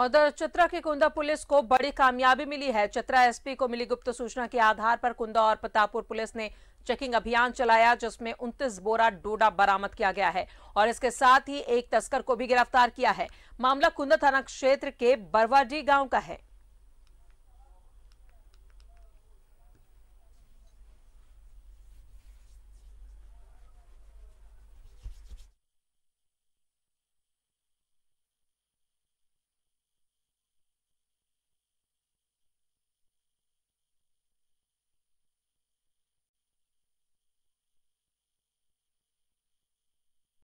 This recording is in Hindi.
उधर चतरा के कुंदा पुलिस को बड़ी कामयाबी मिली है चतरा एसपी को मिली गुप्त सूचना के आधार पर कुंदा और प्रतापपुर पुलिस ने चेकिंग अभियान चलाया जिसमें उन्तीस बोरा डोडा बरामद किया गया है और इसके साथ ही एक तस्कर को भी गिरफ्तार किया है मामला कुंदा थाना क्षेत्र के बरवाडी गांव का है